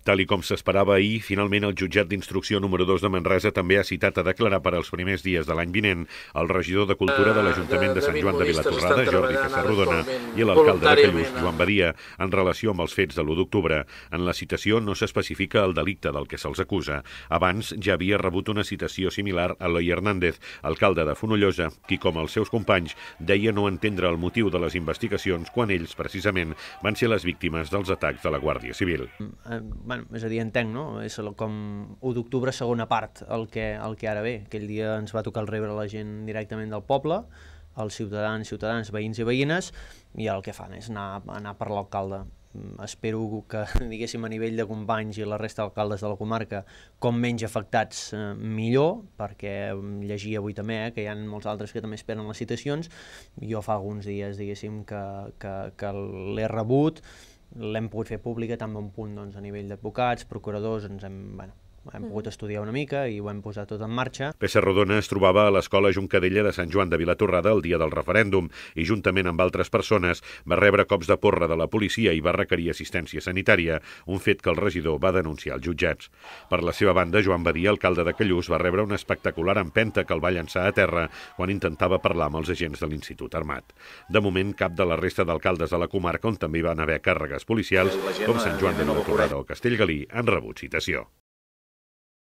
Tal i com s'esperava ahir, finalment el jutjat d'instrucció número 2 de Manresa també ha citat a declarar per als primers dies de l'any vinent el regidor de Cultura de l'Ajuntament de Sant Joan de Vilatorrada, Jordi Casarrodona, i l'alcalde de Callús, Joan Badia, en relació amb els fets de l'1 d'octubre. En la citació no s'especifica el delicte del que se'ls acusa. Abans ja havia rebut una citació similar a Loi Hernández, alcalde de Fonollosa, qui, com els seus companys, deia no entendre el motiu de les investigacions quan ells, precisament, van ser les víctimes dels atacs de la Guàrdia Civil. Mm, eh, bueno, és a dir, entenc, no? És com 1 d'octubre segona part el que, el que ara ve. Aquell dia ens va tocar el rebre la gent directament del poble, els ciutadans, ciutadans, veïns i veïnes, i el que fan és anar, anar per l'alcalde mm, espero que, diguéssim, a nivell de companys i la resta d'alcaldes de la comarca, com menys afectats, eh, millor, perquè mm, llegia avui també, eh, que hi ha molts altres que també esperen les citacions, jo fa alguns dies, diguéssim, que, que, que l'he rebut, l'hem pogut fer pública tant bon punt doncs, a nivell d'advocats, procuradors, ens hem, bueno, hem mhm. pogut estudiar una mica i ho hem posat tot en marxa. Peça Rodona es trobava a l'Escola Juncadella de Sant Joan de Vilatorrada el dia del referèndum i, juntament amb altres persones, va rebre cops de porra de la policia i va requerir assistència sanitària, un fet que el regidor va denunciar als jutjats. Per la seva banda, Joan Badia, alcalde de Callús, va rebre una espectacular empenta que el va llançar a terra quan intentava parlar amb els agents de l'Institut Armat. De moment, cap de la resta d'alcaldes de la comarca on també hi van haver càrregues policials, com Sant Joan de Vilatorrada o Castellgalí, han rebut citació.